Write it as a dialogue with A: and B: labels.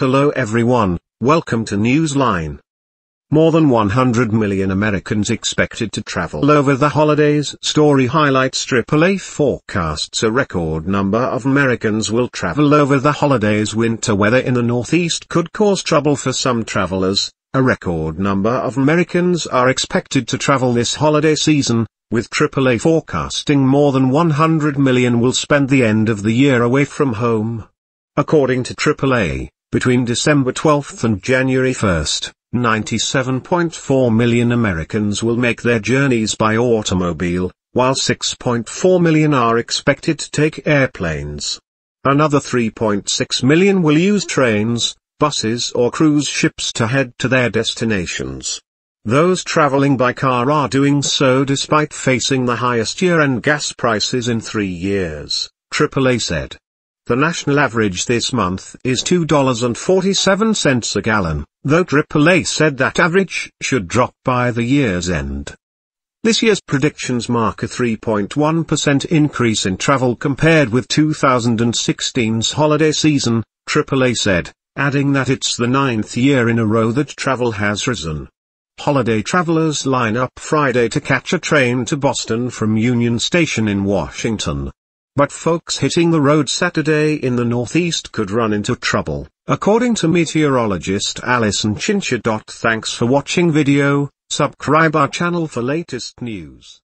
A: Hello everyone, welcome to Newsline. More than 100 million Americans expected to travel over the holidays. Story highlights AAA forecasts a record number of Americans will travel over the holidays. Winter weather in the Northeast could cause trouble for some travelers. A record number of Americans are expected to travel this holiday season, with AAA forecasting more than 100 million will spend the end of the year away from home. According to AAA, between December 12 and January 1, 97.4 million Americans will make their journeys by automobile, while 6.4 million are expected to take airplanes. Another 3.6 million will use trains, buses or cruise ships to head to their destinations. Those traveling by car are doing so despite facing the highest year-end gas prices in three years, AAA said. The national average this month is $2.47 a gallon, though AAA said that average should drop by the year's end. This year's predictions mark a 3.1% increase in travel compared with 2016's holiday season, AAA said, adding that it's the ninth year in a row that travel has risen. Holiday travelers line up Friday to catch a train to Boston from Union Station in Washington. But folks hitting the road Saturday in the northeast could run into trouble, according to meteorologist Alison Chinchadot. Thanks for watching video, subscribe our channel for latest news.